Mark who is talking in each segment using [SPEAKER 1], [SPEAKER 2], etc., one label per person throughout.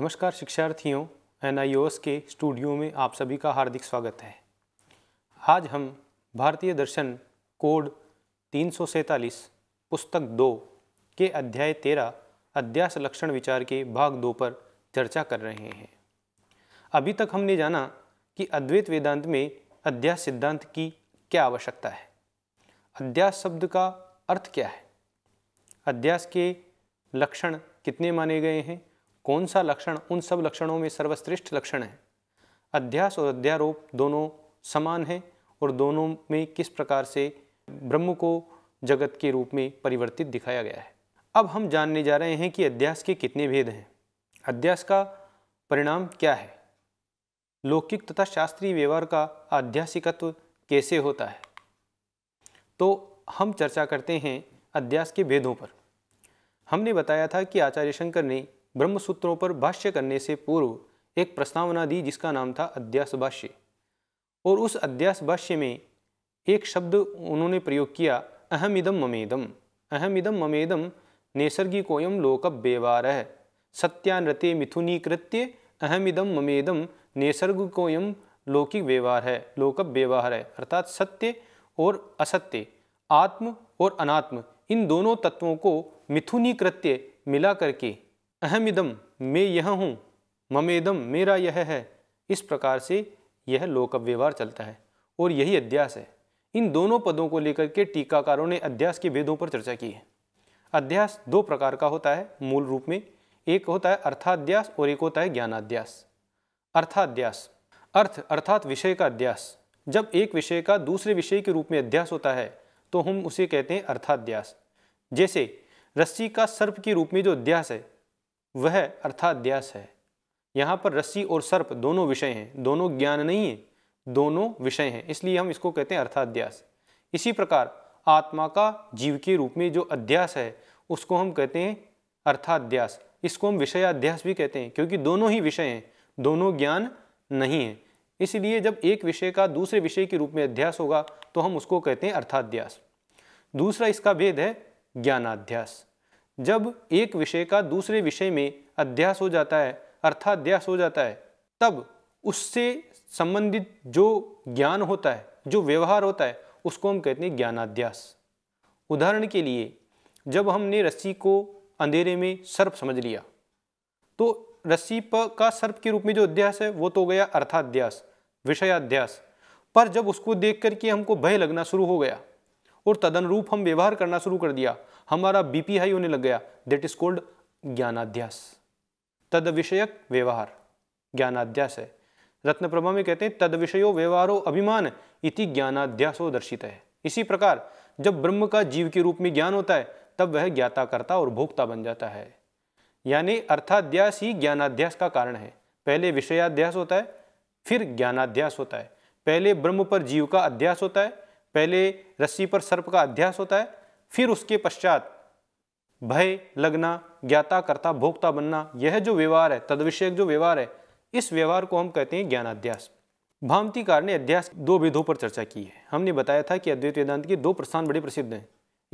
[SPEAKER 1] नमस्कार शिक्षार्थियों एन के स्टूडियो में आप सभी का हार्दिक स्वागत है आज हम भारतीय दर्शन कोड तीन पुस्तक दो के अध्याय तेरह अध्यास लक्षण विचार के भाग दो पर चर्चा कर रहे हैं अभी तक हमने जाना कि अद्वैत वेदांत में अध्यास सिद्धांत की क्या आवश्यकता है अध्यास शब्द का अर्थ क्या है अध्यास के लक्षण कितने माने गए हैं कौन सा लक्षण उन सब लक्षणों में सर्वश्रेष्ठ लक्षण है अध्यास और अध्यारोप दोनों समान हैं और दोनों में किस प्रकार से ब्रह्म को जगत के रूप में परिवर्तित दिखाया गया है अब हम जानने जा रहे हैं कि अध्यास के कितने भेद हैं अध्यास का परिणाम क्या है लौकिक तथा शास्त्रीय व्यवहार का आध्यासिकत्व कैसे होता है तो हम चर्चा करते हैं अध्यास के भेदों पर हमने बताया था कि आचार्य शंकर ने ब्रह्मसूत्रों पर भाष्य करने से पूर्व एक प्रस्तावना दी जिसका नाम था अध्यास भाष्य और उस अध्यास भाष्य में एक शब्द उन्होंने प्रयोग किया अहमिदम ममेदम अहमिदम ममेदम नैसर्गिकोयम लोकव्यवहार है सत्यानृत्य मिथुनीकृत्य इदम ममेदम नैसर्गिकोयम लौकिक व्यवहार है लोकप व्यवहार है अर्थात सत्य और असत्य आत्म और अनात्म इन दोनों तत्वों को मिथुनीकृत्य मिला करके अहमिदम मैं यह हूँ ममेदम मेरा यह है इस प्रकार से यह लोक व्यवहार चलता है और यही अध्यास है इन दोनों पदों को लेकर के टीकाकारों ने अध्यास के भेदों पर चर्चा की है अध्यास दो प्रकार का होता है मूल रूप में एक होता है अर्थाध्यास और एक होता है ज्ञानाध्यास अर्थाध्यास अर्थ अर्थात विषय का अध्यास जब एक विषय का दूसरे विषय के रूप में अध्यास होता है तो हम उसे कहते हैं अर्थाध्यास जैसे रस्सी का सर्प के रूप में जो अध्यास है वह अर्थाध्यास है यहाँ पर रस्सी और सर्प दोनों विषय हैं दोनों ज्ञान नहीं है दोनों विषय हैं इसलिए हम इसको कहते हैं अर्थाध्यास इसी प्रकार आत्मा का जीव के रूप में जो अध्यास है उसको हम कहते हैं अर्थाध्यास इसको हम विषयाध्यास भी कहते हैं क्योंकि दोनों ही विषय हैं दोनों ज्ञान नहीं है इसलिए जब एक विषय का दूसरे विषय के रूप में अध्यास होगा तो हम उसको कहते हैं अर्थाध्यास दूसरा इसका भेद है ज्ञानाध्यास जब एक विषय का दूसरे विषय में अध्यास हो जाता है अर्थाध्यास हो जाता है तब उससे संबंधित जो ज्ञान होता है जो व्यवहार होता है उसको हम कहते हैं ज्ञानाध्यास उदाहरण के लिए जब हमने रस्सी को अंधेरे में सर्प समझ लिया तो रस्सी पर का सर्प के रूप में जो अध्यास है वो तो गया अर्थाध्यास विषयाध्यास पर जब उसको देख करके हमको भय लगना शुरू हो गया और तदनुरूप हम व्यवहार करना शुरू कर दिया हमारा बीपी हाई होने लग गया देट इज कोल्ड ज्ञानाध्यास तद विषयक व्यवहार ज्ञानाध्यास है रत्नप्रभा में कहते हैं तद विषयो व्यवहारो अभिमान इति ज्ञानाध्यासो दर्शित है इसी प्रकार जब ब्रह्म का जीव के रूप में ज्ञान होता है तब वह ज्ञाता करता और भोक्ता बन जाता है यानी अर्थाध्यास ही ज्ञानाध्यास का कारण है पहले विषयाध्यास होता है फिर ज्ञानाध्यास होता है पहले ब्रह्म पर जीव का अध्यास होता है पहले रस्सी पर सर्प का अध्यास होता है फिर उसके पश्चात भय लगना ज्ञाता कर्ता भोक्ता बनना यह जो व्यवहार है तदविषयक जो व्यवहार है इस व्यवहार को हम कहते हैं ज्ञानाध्यास भामतिकार ने अध्यास दो भेदों पर चर्चा की है हमने बताया था कि अद्वैत वेदांत के दो प्रस्थान बड़े प्रसिद्ध हैं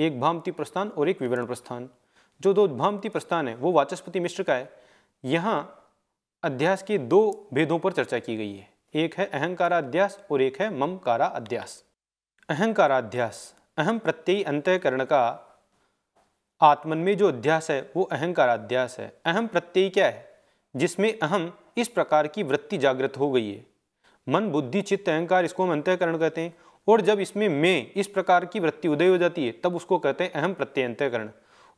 [SPEAKER 1] एक भामति प्रस्थान और एक विवरण प्रस्थान जो दो भामति प्रस्थान है वो वाचस्पति मिश्र का है यहाँ अध्यास के दो भेदों पर चर्चा की गई है एक है अहंकाराध्यास और एक है ममकाराध्यास अहंकाराध्यास अहम प्रत्ययी अंतकरण का आत्मन में जो अध्यास है वो अहंकार अध्यास है अहम प्रत्यय क्या है जिसमें अहम इस प्रकार की वृत्ति जागृत हो गई है मन बुद्धि चित्त अहंकार इसको हम अंतकरण कहते हैं और जब इसमें मैं इस प्रकार की वृत्ति उदय हो जाती है तब उसको कहते हैं अहम प्रत्यय अंतकरण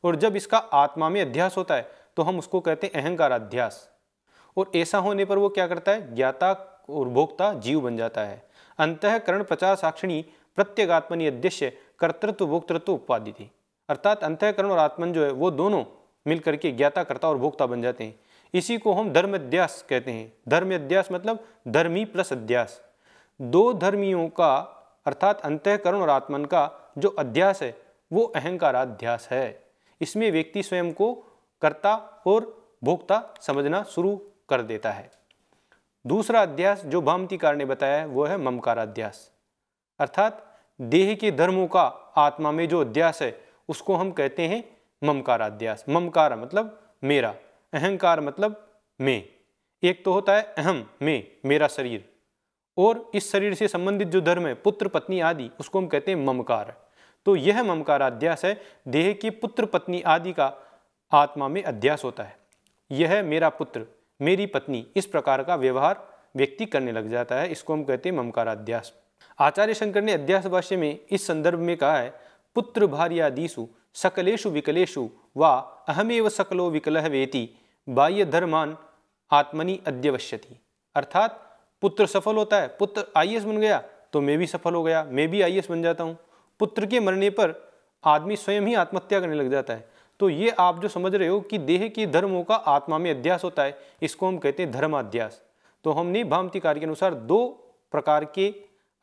[SPEAKER 1] और जब इसका आत्मा में अध्यास होता है तो हम उसको कहते हैं अहंकार अध्यास और ऐसा होने पर वो क्या करता है ज्ञाता और भोक्ता जीव बन जाता है अंतकरण प्रचार साक्षिणी प्रत्येगात्मनी अध्यक्ष कर्तृत्व भोक्तृत्व उपाधि थी अर्थात अंतःकरण और आत्मन जो है वो दोनों मिलकर के ज्ञाता कर्ता और भोक्ता बन जाते हैं इसी को हम अध्यास कहते हैं अध्यास मतलब धर्मी प्लस अध्यास दो धर्मियों का अर्थात अंतःकरण और आत्मन का जो अध्यास है वो अहंकाराध्यास है इसमें व्यक्ति स्वयं को कर्ता और भोक्ता समझना शुरू कर देता है दूसरा अध्यास जो भामतिकार ने बताया है वो है ममकाराध्यास अर्थात देह के धर्मों का आत्मा में जो अध्यास है उसको हम कहते हैं ममकाराध्यास ममकार मतलब मेरा अहंकार मतलब मैं एक तो होता है अहम मैं मेरा शरीर और इस शरीर से संबंधित जो धर्म है पुत्र पत्नी आदि उसको हम कहते हैं ममकार तो यह ममकार अध्यास है देह की पुत्र पत्नी आदि का आत्मा में अध्यास होता है यह मेरा पुत्र मेरी पत्नी इस प्रकार का व्यवहार व्यक्ति करने लग जाता है इसको हम कहते हैं ममकाराध्यास आचार्य शंकर ने अध्यास भाष्य में इस संदर्भ में कहा है पुत्र भार्यादीसु सकलेशु विकलेशु वा अहमेव सकलो विकल वेति बाह्य धर्मान आत्मनि अद्यवश्यति अर्थात पुत्र सफल होता है पुत्र आई बन गया तो मैं भी सफल हो गया मैं भी आई बन जाता हूँ पुत्र के मरने पर आदमी स्वयं ही आत्महत्या करने लग जाता है तो ये आप जो समझ रहे हो कि देह के धर्मों का आत्मा में अध्यास होता है इसको हम कहते हैं धर्माध्यास तो हमने भामती कार्य के अनुसार दो प्रकार के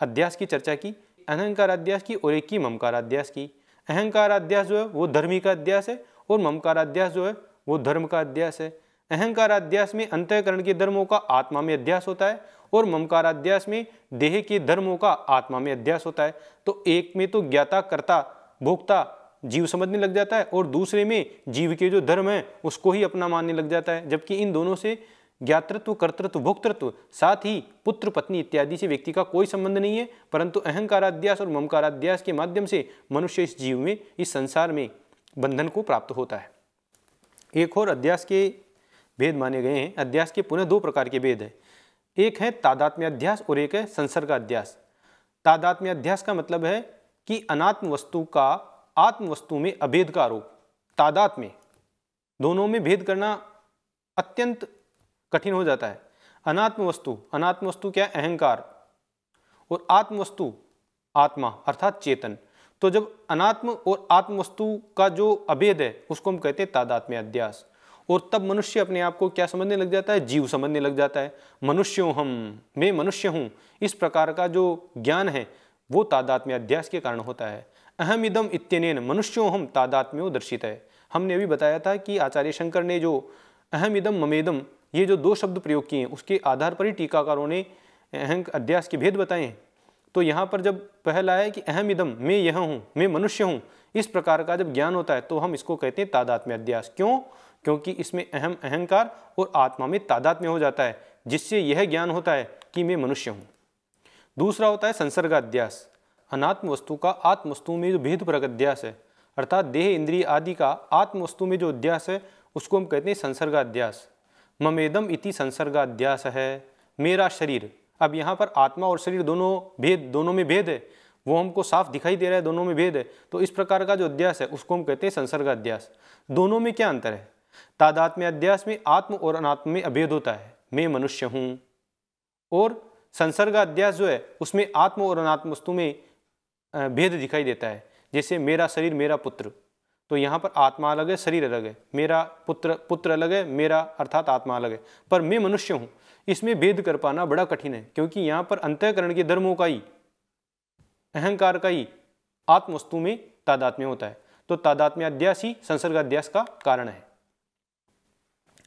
[SPEAKER 1] अध्यास की चर्चा की अहंकार अध्यास की और एक की ममकार अध्यास की अहंकार अध्यास जो है वो धर्मी का अध्यास है और ममकार अध्यास जो है वो धर्म का अध्यास है अहंकार अध्यास में अंतःकरण के धर्मों का आत्मा में अध्यास होता है और ममकार अध्यास में देह के धर्मों का आत्मा में अध्यास होता है तो एक में तो ज्ञाता कर्ता भोक्ता जीव समझने लग जाता है और दूसरे में जीव के जो धर्म है उसको ही अपना मानने लग जाता है जबकि इन दोनों से ज्ञातृत्व कर्तृत्व भोक्तृत्व साथ ही पुत्र पत्नी इत्यादि से व्यक्ति का कोई संबंध नहीं है परंतु अहंकाराध्यास और ममकाराध्यास के माध्यम से मनुष्य इस जीव में इस संसार में बंधन को प्राप्त होता है एक और अध्यास के भेद माने गए हैं अध्यास के पुनः दो प्रकार के भेद हैं एक है तादात्म्य अध्यास और एक है अध्यास तादात्म्य अध्यास का मतलब है कि अनात्म वस्तु का आत्म वस्तु में अभेद का आरोप तादात्म्य दोनों में भेद करना अत्यंत कठिन हो जाता है अनात्म वस्तु अनात्म वस्तु क्या है अहंकार और आत्म वस्तु आत्मा अर्थात चेतन तो जब अनात्म और आत्म वस्तु का जो अभेद है उसको हम कहते हैं तादात्म्य अध्यास और तब मनुष्य अपने आप को क्या समझने लग जाता है जीव समझने लग जाता है मनुष्यों हम मैं मनुष्य हूँ इस प्रकार का जो ज्ञान है वो तादात्म्य अध्यास के कारण होता है अहम इदम इत्यनेन मनुष्यों हम तादात्म्यो दर्शित है हमने अभी बताया था कि आचार्य शंकर ने जो अहम इदम ममेदम ये जो दो शब्द प्रयोग किए हैं उसके आधार पर ही टीकाकारों ने अहम अध्यास के भेद बताए हैं तो यहाँ पर जब पहला है कि अहम इदम मैं यह हूँ मैं मनुष्य हूँ इस प्रकार का जब ज्ञान होता है तो हम इसको कहते हैं तादात्म्य अध्यास क्यों क्योंकि इसमें अहम अहंकार और आत्मा में तादात्म्य हो जाता है जिससे यह ज्ञान होता है कि मैं मनुष्य हूँ दूसरा होता है संसर्गाध्यास अनात्म वस्तु का आत्म वस्तु में जो भेद प्रक अध्यास है अर्थात देह इंद्रिय आदि का आत्म वस्तु में जो अध्यास है उसको हम कहते हैं संसर्गाध्यास ममेदम इति संसर्गाध्यास है मेरा शरीर अब यहाँ पर आत्मा और शरीर दोनों भेद दोनों में भेद है वो हमको साफ दिखाई दे रहा है दोनों में भेद है तो इस प्रकार का जो अध्यास है उसको हम कहते हैं संसर्गाध्यास दोनों में क्या अंतर है तादात्म्य अध्यास में आत्म और अनात्म में अभेद होता है मैं मनुष्य हूँ और संसर्गाध्यास जो है उसमें आत्म और अनात्म वस्तु में भेद दिखाई देता है जैसे मेरा शरीर मेरा पुत्र तो यहाँ पर आत्मा अलग है शरीर अलग है मेरा पुत्र पुत्र अलग है मेरा अर्थात आत्मा अलग है पर मैं मनुष्य हूँ इसमें भेद कर पाना बड़ा कठिन है क्योंकि यहाँ पर अंतःकरण के धर्मों का ही अहंकार का ही आत्मवस्तु में तादात्म्य होता है तो तादात्म्य अध्यास ही संसर्ग अध्यास का कारण है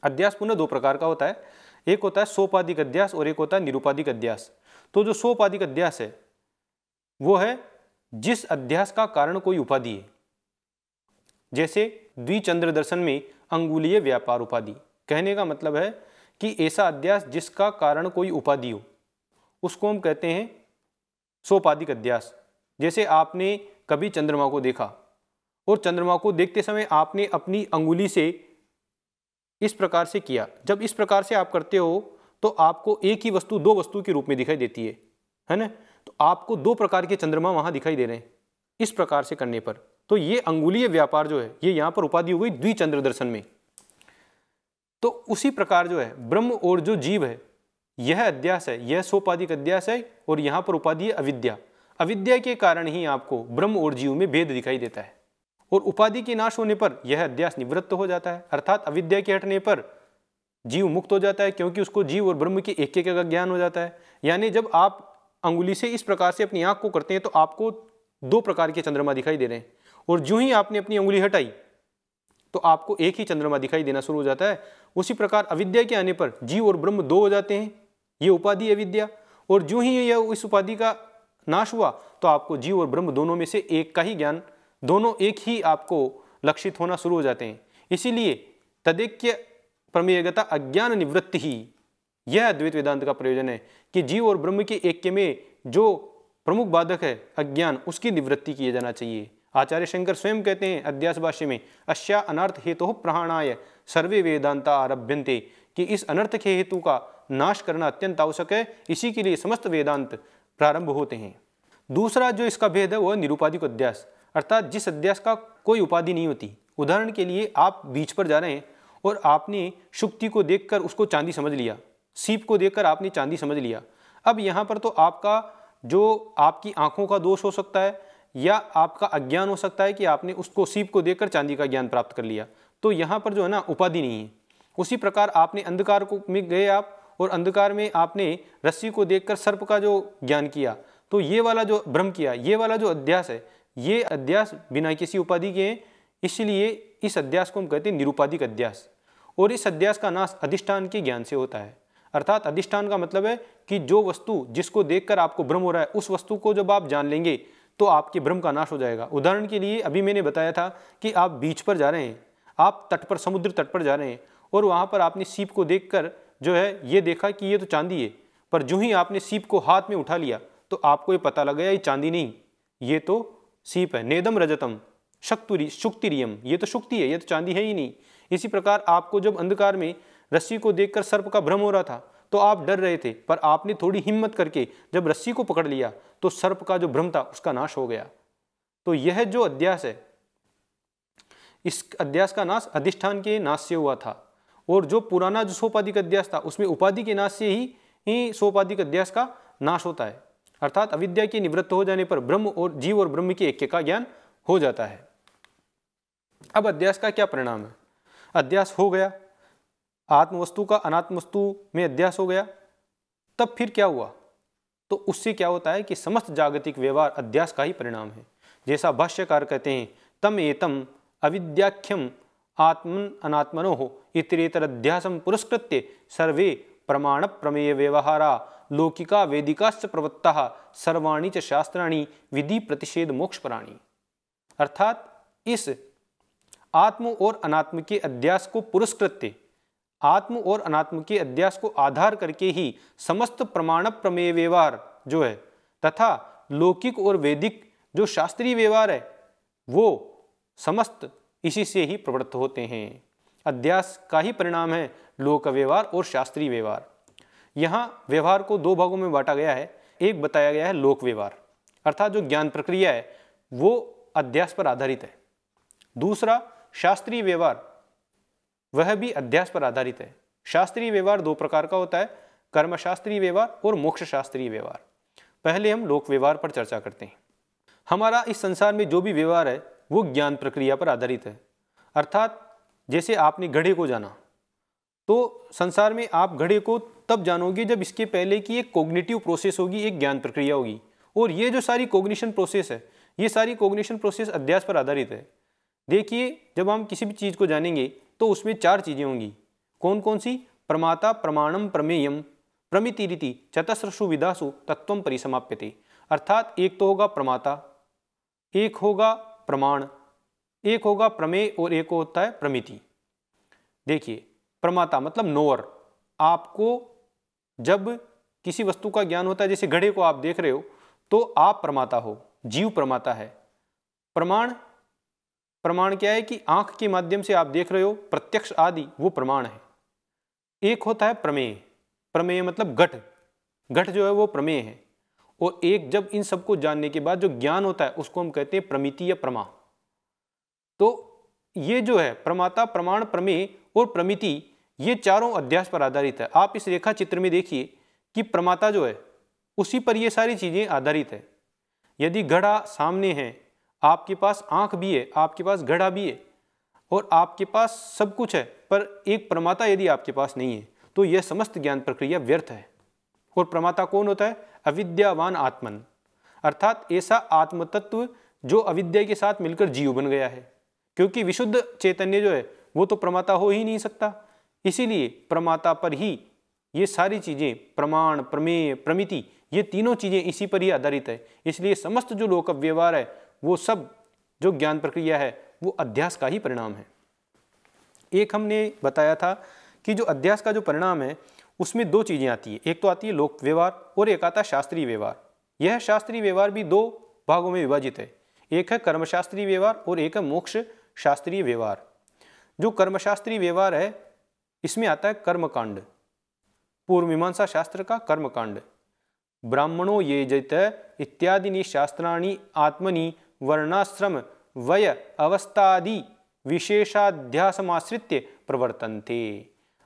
[SPEAKER 1] अध्यास पुनः दो प्रकार का होता है एक होता है सोपाधिक अध्यास और एक होता है निरुपाधिक अध्यास तो जो सोपाधिक अध्यास है वो है जिस अध्यास का कारण कोई उपाधि है जैसे द्विचंद्र दर्शन में अंगुलीय व्यापार उपाधि कहने का मतलब है कि ऐसा अध्यास जिसका कारण कोई उपाधि हो उसको हम कहते हैं सोपाधिक अध्यास जैसे आपने कभी चंद्रमा को देखा और चंद्रमा को देखते समय आपने अपनी अंगुली से इस प्रकार से किया जब इस प्रकार से आप करते हो तो आपको एक ही वस्तु दो वस्तु के रूप में दिखाई देती है है ना तो आपको दो प्रकार के चंद्रमा वहाँ दिखाई दे रहे हैं इस प्रकार से करने पर तो ये अंगुलीय व्यापार जो है ये यहां पर उपाधि हो गई द्विचंद्र दर्शन में तो उसी प्रकार जो है ब्रह्म और जो जीव है यह अध्यास है यह सोपाधिक अध्यास है और यहां पर उपाधि है अविद्या अविद्या के कारण ही आपको ब्रह्म और जीव में भेद दिखाई देता है और उपाधि के नाश होने पर यह अध्यास निवृत्त हो जाता है अर्थात अविद्या के हटने पर जीव मुक्त हो जाता है क्योंकि उसको जीव और ब्रह्म के एक एक का ज्ञान हो जाता है यानी जब आप अंगुली से इस प्रकार से अपनी आंख को करते हैं तो आपको दो प्रकार के चंद्रमा दिखाई दे रहे हैं और जो ही आपने अपनी उंगली हटाई तो आपको एक ही चंद्रमा दिखाई देना शुरू हो जाता है उसी प्रकार अविद्या के आने पर जीव और ब्रह्म दो हो जाते हैं ये उपाधि अविद्या और जो ही यह इस उपाधि का नाश हुआ तो आपको जीव और ब्रह्म दोनों में से एक का ही ज्ञान दोनों एक ही आपको लक्षित होना शुरू हो जाते हैं इसीलिए तदेक्य प्रमेयगता अज्ञान निवृत्ति ही यह अद्वैत वेदांत का प्रयोजन है कि जीव और ब्रह्म के एक्य में जो प्रमुख बाधक है अज्ञान उसकी निवृत्ति किए जाना चाहिए आचार्य शंकर स्वयं कहते हैं अध्यास भाष्य में अश्या अनर्थ हेतु तो प्राणाय सर्वे वेदांता आरभ्यंते कि इस अनर्थ के हेतु का नाश करना अत्यंत आवश्यक है इसी के लिए समस्त वेदांत प्रारंभ होते हैं दूसरा जो इसका भेद है वह निरुपाधिक अध्यास अर्थात जिस अध्यास का कोई उपाधि नहीं होती उदाहरण के लिए आप बीच पर जा रहे हैं और आपने शुक्ति को देखकर उसको चांदी समझ लिया सीप को देखकर आपने चांदी समझ लिया अब यहाँ पर तो आपका जो आपकी आंखों का दोष हो सकता है या आपका अज्ञान हो सकता है कि आपने उसको सीप को देकर चांदी का ज्ञान प्राप्त कर लिया तो यहाँ पर जो है ना उपाधि नहीं है उसी प्रकार आपने अंधकार को में गए आप और अंधकार में आपने रस्सी को देखकर सर्प का जो ज्ञान किया तो ये वाला जो भ्रम किया ये वाला जो अध्यास है ये अध्यास बिना किसी उपाधि के हैं इसलिए इस अध्यास को हम कहते हैं निरुपाधिक अध्यास और इस अध्यास का नाश अधिष्ठान के ज्ञान से होता है अर्थात अधिष्ठान का मतलब है कि जो वस्तु जिसको देखकर आपको भ्रम हो रहा है उस वस्तु को जब आप जान लेंगे तो आपके भ्रम का नाश हो जाएगा उदाहरण के लिए अभी मैंने बताया था कि आप बीच पर जा रहे हैं आप तट पर समुद्र तट पर जा रहे हैं और वहाँ पर आपने सीप को देख कर जो है ये देखा कि ये तो चांदी है पर जो ही आपने सीप को हाथ में उठा लिया तो आपको ये पता लग गया ये चांदी नहीं ये तो सीप है नेदम रजतम शक्तुरी शुक्तिरियम ये तो शुक्ति है ये तो चांदी है ही नहीं इसी प्रकार आपको जब अंधकार में रस्सी को देखकर सर्प का भ्रम हो रहा था तो आप डर रहे थे पर आपने थोड़ी हिम्मत करके जब रस्सी को पकड़ लिया तो सर्प का जो भ्रम था उसका नाश हो गया तो यह जो अध्यास है इस अध्यास का नाश अधिष्ठान के नाश से हुआ था और जो पुराना जो सोपाधिक अध्यास था उसमें उपाधि के नाश से ही ही सोपाधिक अध्यास का नाश होता है अर्थात अविद्या के निवृत्त हो जाने पर ब्रह्म और जीव और ब्रह्म के एक का ज्ञान हो जाता है अब अध्यास का क्या परिणाम है अध्यास हो गया आत्मवस्तु का अनात्म वस्तु में अध्यास हो गया तब फिर क्या हुआ तो उससे क्या होता है कि समस्त जागतिक व्यवहार अध्यास का ही परिणाम है जैसा भाष्यकार कहते हैं तम एतम अविद्याख्यम आत्मन अनात्मनो हो इतरेतर अध्यासम पुरस्कृत्य सर्वे प्रमाण प्रमेय व्यवहारा लौकिका वेदिकाश्च प्रवत्ता सर्वाणी च शास्त्राणी विधि प्रतिषेध मोक्षपराणी अर्थात इस आत्म और अनात्म के अध्यास को पुरस्कृत्य आत्म और अनात्म के अध्यास को आधार करके ही समस्त प्रमाण प्रमेय व्यवहार जो है तथा लौकिक और वैदिक जो शास्त्रीय व्यवहार है वो समस्त इसी से ही प्रवृत्त होते हैं अध्यास का ही परिणाम है लोक व्यवहार और शास्त्रीय व्यवहार यहाँ व्यवहार को दो भागों में बांटा गया है एक बताया गया है लोक व्यवहार अर्थात जो ज्ञान प्रक्रिया है वो अध्यास पर आधारित है दूसरा शास्त्रीय व्यवहार वह भी अध्यास पर आधारित है शास्त्रीय व्यवहार दो प्रकार का होता है कर्मशास्त्रीय व्यवहार और मोक्ष शास्त्रीय व्यवहार पहले हम लोक व्यवहार पर चर्चा करते हैं हमारा इस संसार में जो भी व्यवहार है वो ज्ञान प्रक्रिया पर आधारित है अर्थात जैसे आपने घड़े को जाना तो संसार में आप घड़े को तब जानोगे जब इसके पहले की एक कोग्नेटिव प्रोसेस होगी एक ज्ञान प्रक्रिया होगी और ये जो सारी कोग्निशन प्रोसेस है ये सारी कोग्निशन प्रोसेस अध्यास पर आधारित है देखिए जब हम किसी भी चीज़ को जानेंगे तो उसमें चार चीज़ें होंगी कौन कौन सी प्रमाता प्रमाणम प्रमेयम प्रमिति रीति चतस्रसु विधासु तत्व परिसमाप्यते अर्थात एक तो होगा प्रमाता एक होगा प्रमाण एक होगा प्रमेय और एक होता है प्रमिति देखिए प्रमाता मतलब नोअर आपको जब किसी वस्तु का ज्ञान होता है जैसे घड़े को आप देख रहे हो तो आप प्रमाता हो जीव प्रमाता है प्रमाण प्रमाण क्या है कि आंख के माध्यम से आप देख रहे हो प्रत्यक्ष आदि वो प्रमाण है एक होता है प्रमेय प्रमेय मतलब घट घट जो है वो प्रमेय है और एक जब इन सबको जानने के बाद जो ज्ञान होता है उसको हम कहते हैं प्रमिति या प्रमा तो ये जो है प्रमाता प्रमाण प्रमेय और प्रमिति ये चारों अध्यास पर आधारित है आप इस रेखा चित्र में देखिए कि प्रमाता जो है उसी पर ये सारी चीज़ें आधारित है यदि घड़ा सामने है आपके पास आँख भी है आपके पास घड़ा भी है और आपके पास सब कुछ है पर एक प्रमाता यदि आपके पास नहीं है तो यह समस्त ज्ञान प्रक्रिया व्यर्थ है और प्रमाता कौन होता है अविद्यावान आत्मन अर्थात ऐसा आत्मतत्व जो अविद्या के साथ मिलकर जीव बन गया है क्योंकि विशुद्ध चैतन्य जो है वो तो प्रमाता हो ही नहीं सकता इसीलिए प्रमाता पर ही ये सारी चीज़ें प्रमाण प्रमेय प्रमिति ये तीनों चीज़ें इसी पर ही आधारित है इसलिए समस्त जो लोक व्यवहार है वो सब जो ज्ञान प्रक्रिया है वो अध्यास का ही परिणाम है एक हमने बताया था कि जो अध्यास का जो परिणाम है उसमें दो चीज़ें आती है एक तो आती है लोक व्यवहार और एक आता है शास्त्रीय व्यवहार यह शास्त्रीय व्यवहार भी दो भागों में विभाजित है एक है कर्मशास्त्रीय व्यवहार और एक है मोक्ष शास्त्रीय व्यवहार जो कर्मशास्त्रीय व्यवहार है इसमें आता है कर्मकांड पूर्व मीमांसा शास्त्र का कर्मकांड ब्राह्मणों ये जित इत्यादि शास्त्राणी आत्मनि वर्णाश्रम वय अवस्थादि विशेषाध्यासमाश्रित्य प्रवर्तन थे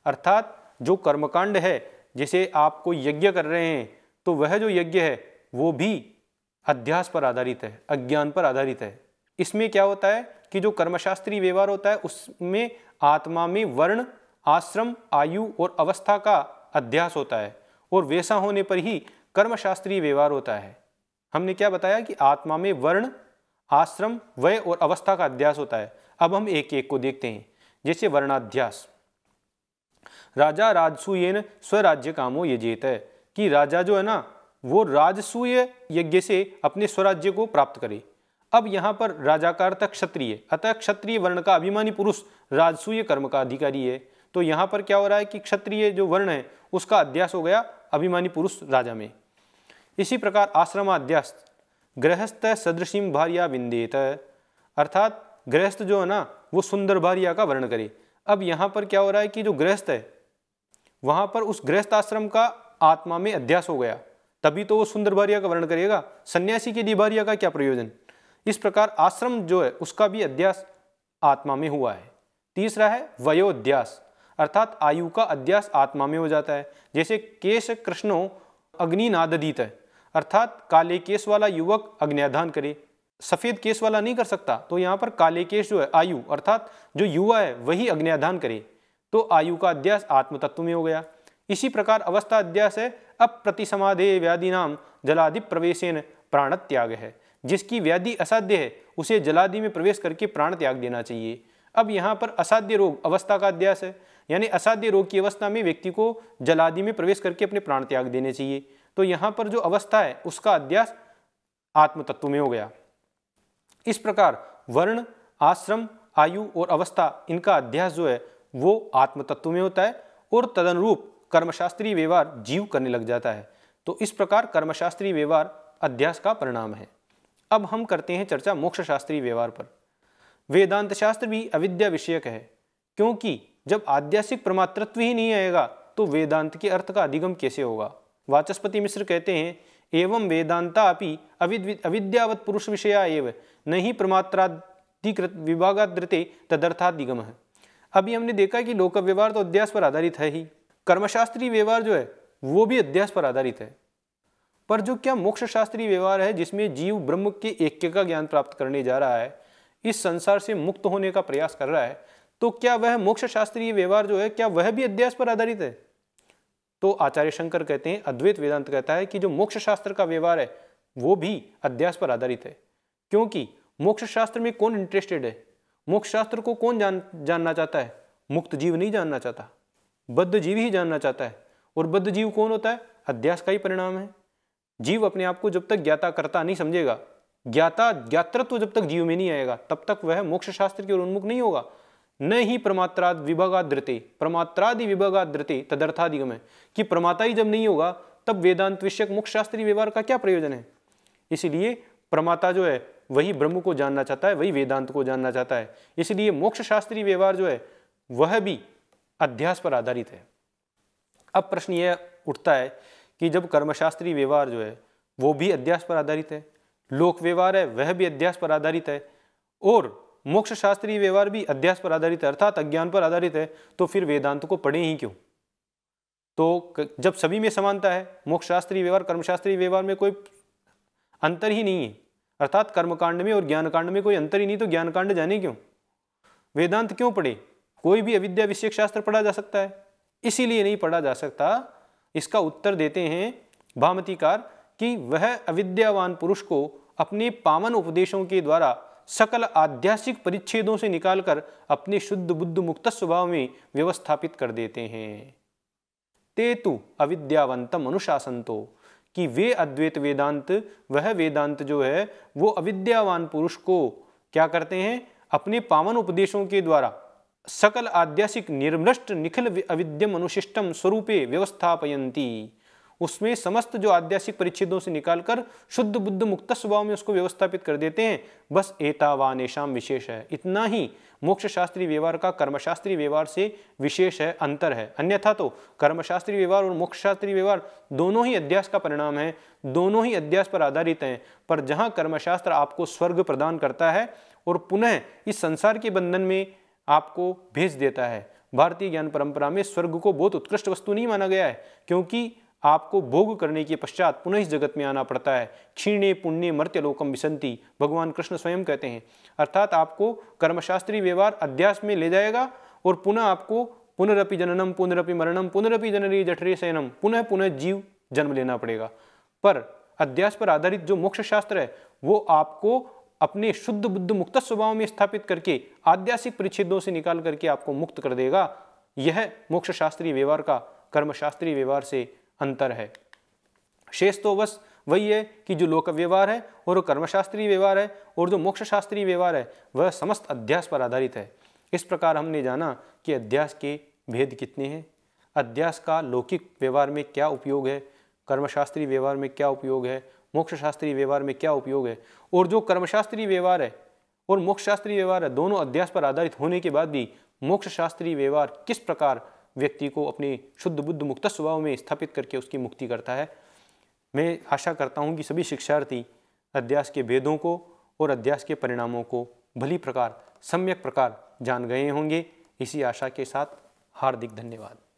[SPEAKER 1] अर्थात जो कर्मकांड है जिसे आप कोई यज्ञ कर रहे हैं तो वह जो यज्ञ है वो भी अध्यास पर आधारित है अज्ञान पर आधारित है इसमें क्या होता है कि जो कर्मशास्त्री व्यवहार होता है उसमें आत्मा में वर्ण आश्रम आयु और अवस्था का अध्यास होता है और वैसा होने पर ही कर्मशास्त्रीय व्यवहार होता है हमने क्या बताया कि आत्मा में वर्ण आश्रम वय और अवस्था का अध्यास होता है अब हम एक एक को देखते हैं जैसे वर्णाध्यास राजा राजसूयेन स्वराज्य कामो यजेत है कि राजा जो है ना वो राजसूय यज्ञ से अपने स्वराज्य को प्राप्त करे अब यहाँ पर राजा का अर्थ क्षत्रिय अतः क्षत्रिय वर्ण का अभिमानी पुरुष राजसूय कर्म का अधिकारी है तो यहाँ पर क्या हो रहा है कि क्षत्रिय जो वर्ण है उसका अध्यास हो गया अभिमानी पुरुष राजा में इसी प्रकार आश्रमाध्यास गृहस्थ सदृशीम भारिया विंदेत अर्थात गृहस्थ जो है ना वो सुंदर भारिया का वर्णन करे अब यहाँ पर क्या हो रहा है कि जो गृहस्थ है वहाँ पर उस गृहस्थ आश्रम का आत्मा में अध्यास हो गया तभी तो वो सुंदर भारिया का वर्णन करेगा सन्यासी के लिए भारिया का क्या प्रयोजन इस प्रकार आश्रम जो है उसका भी अध्यास आत्मा में हुआ है तीसरा है वयोध्यास अर्थात आयु का अध्यास आत्मा में हो जाता है जैसे केश कृष्णो अग्नि नादीत है अर्थात काले केस वाला युवक अग्नयाधान करे सफ़ेद केस वाला नहीं कर सकता तो यहाँ पर काले केस जो है आयु अर्थात जो युवा है वही अग्नयाधान करे तो आयु का अध्यास आत्मतत्व में हो गया इसी प्रकार अवस्था अध्यास है समाधे व्याधि नाम जलादि प्रवेशन प्राण त्याग है जिसकी व्याधि असाध्य है उसे जलादि में प्रवेश करके प्राण त्याग देना चाहिए अब यहाँ पर असाध्य रोग अवस्था का अध्यास है यानी असाध्य रोग की अवस्था में व्यक्ति को जलादि में प्रवेश करके अपने प्राण त्याग देने चाहिए तो यहां पर जो अवस्था है उसका अध्यास आत्म तत्व में हो गया इस प्रकार वर्ण आश्रम आयु और अवस्था इनका अध्यास जो है वो आत्म तत्व में होता है और तदनुरूप कर्मशास्त्रीय व्यवहार जीव करने लग जाता है तो इस प्रकार कर्मशास्त्रीय व्यवहार अध्यास का परिणाम है अब हम करते हैं चर्चा मोक्ष शास्त्रीय व्यवहार पर वेदांत शास्त्र भी अविद्या विषयक है क्योंकि जब आध्यासिक प्रमातृत्व ही नहीं आएगा तो वेदांत के अर्थ का अधिगम कैसे होगा वाचस्पति मिश्र कहते हैं एवं वेदांता अभी अविद अविद्यावत पुरुष विषया एव न ही प्रमात्राधिकृत विभागादृते तदर्थादिगम है अभी हमने देखा कि लोक व्यवहार तो अध्यास पर आधारित है ही कर्मशास्त्रीय व्यवहार जो है वो भी अध्यास पर आधारित है पर जो क्या मोक्ष शास्त्रीय व्यवहार है जिसमें जीव ब्रह्म के ऐक्य का ज्ञान प्राप्त करने जा रहा है इस संसार से मुक्त होने का प्रयास कर रहा है तो क्या वह मोक्ष शास्त्रीय व्यवहार जो है क्या वह भी अध्यास पर आधारित है तो आचार्य शंकर कहते हैं अद्वैत वेदांत कहता है कि जो मोक्ष शास्त्र का व्यवहार है वो भी अध्यास पर आधारित है क्योंकि मोक्ष शास्त्र में कौन इंटरेस्टेड है मोक्ष शास्त्र को कौन जान जानना चाहता है मुक्त जीव नहीं जानना चाहता बद्ध जीव ही जानना चाहता है और बद्ध जीव कौन होता है अध्यास का ही परिणाम है जीव अपने आप को जब तक ज्ञाता करता नहीं समझेगा ज्ञाता ज्ञातृत्व जब तक जीव में नहीं आएगा तब तक वह मोक्ष शास्त्र की ओर उन्मुख नहीं होगा न ही प्रमात्राद विभागाधृति प्रमात्रादि विभागाधृति तदर्थाधिगम है कि प्रमाता ही जब नहीं होगा तब वेदांत विषयक मुख्य शास्त्रीय व्यवहार का क्या प्रयोजन है इसलिए प्रमाता जो है वही ब्रह्म को जानना चाहता है वही वेदांत को जानना चाहता है इसलिए मोक्ष शास्त्रीय व्यवहार जो है वह भी अध्यास पर आधारित है अब प्रश्न यह उठता है कि जब कर्मशास्त्रीय व्यवहार जो है वो भी अध्यास पर आधारित है लोक व्यवहार है वह भी अध्यास पर आधारित है और मोक्ष शास्त्रीय व्यवहार भी अध्यास पर आधारित है अर्थात अज्ञान पर आधारित है तो फिर वेदांत को पढ़े ही क्यों तो जब सभी में समानता है मोक्ष शास्त्रीय व्यवहार कर्मशास्त्रीय व्यवहार में कोई अंतर ही नहीं है अर्थात कर्मकांड में और ज्ञानकांड में कोई अंतर ही नहीं तो ज्ञानकांड जाने क्यों वेदांत क्यों पढ़े कोई भी अविद्या विषयक शास्त्र पढ़ा जा सकता है इसीलिए नहीं पढ़ा जा सकता इसका उत्तर देते हैं भामतीकार कि वह अविद्यावान पुरुष को अपने पावन उपदेशों के द्वारा सकल आध्यासिक परिच्छेदों से निकालकर अपने शुद्ध बुद्ध मुक्त स्वभाव में व्यवस्थापित कर देते हैं तेतु तु अविद्यावंतम अनुशासनतो कि वे अद्वैत वेदांत वह वेदांत जो है वो अविद्यावान पुरुष को क्या करते हैं अपने पावन उपदेशों के द्वारा सकल आद्यासिक निर्मृष्ट निखिल अविद्यम अनुशिष्टम स्वरूपे व्यवस्थापयंती उसमें समस्त जो आध्यासिक परिच्छेदों से निकालकर शुद्ध बुद्ध मुक्त स्वभाव में उसको व्यवस्थापित कर देते हैं बस एतावानेशाम विशेष है इतना ही मोक्ष शास्त्री व्यवहार का कर्मशास्त्री व्यवहार से विशेष है अंतर है अन्यथा तो कर्मशास्त्री व्यवहार और मोक्ष व्यवहार दोनों ही अध्यास का परिणाम है दोनों ही अध्यास पर आधारित हैं पर जहाँ कर्मशास्त्र आपको स्वर्ग प्रदान करता है और पुनः इस संसार के बंधन में आपको भेज देता है भारतीय ज्ञान परंपरा में स्वर्ग को बहुत उत्कृष्ट वस्तु नहीं माना गया है क्योंकि आपको भोग करने के पश्चात पुनः इस जगत में आना पड़ता है क्षीणे पुण्य मर्त्यलोकम विसंति भगवान कृष्ण स्वयं कहते हैं अर्थात आपको कर्मशास्त्री व्यवहार अध्यास में ले जाएगा और पुनः आपको पुनरअपि जननम पुनरअपि मरणम पुनरअपि जननी जठरे शयनम पुनः पुनः जीव जन्म लेना पड़ेगा पर अध्यास पर आधारित जो मोक्ष शास्त्र है वो आपको अपने शुद्ध बुद्ध मुक्त स्वभाव में स्थापित करके आध्यासिक परिच्छेदों से निकाल करके आपको मुक्त कर देगा यह मोक्ष शास्त्रीय व्यवहार का कर्मशास्त्रीय व्यवहार से अंतर है शेष तो बस वही है कि जो लोक व्यवहार है और वो कर्मशास्त्रीय व्यवहार है और जो मोक्ष शास्त्रीय व्यवहार है वह समस्त अध्यास पर आधारित है इस प्रकार हमने जाना कि अध्यास के भेद कितने हैं अध्यास का लौकिक व्यवहार में क्या उपयोग है कर्मशास्त्रीय व्यवहार में क्या उपयोग है मोक्षशास्त्रीय व्यवहार में क्या उपयोग है और जो कर्मशास्त्रीय व्यवहार है और मोक्षशास्त्रीय व्यवहार है दोनों अध्यास पर आधारित होने के बाद भी मोक्षशास्त्रीय व्यवहार किस प्रकार व्यक्ति को अपने शुद्ध बुद्ध मुक्त स्वभाव में स्थापित करके उसकी मुक्ति करता है मैं आशा करता हूँ कि सभी शिक्षार्थी अध्यास के भेदों को और अध्यास के परिणामों को भली प्रकार सम्यक प्रकार जान गए होंगे इसी आशा के साथ हार्दिक धन्यवाद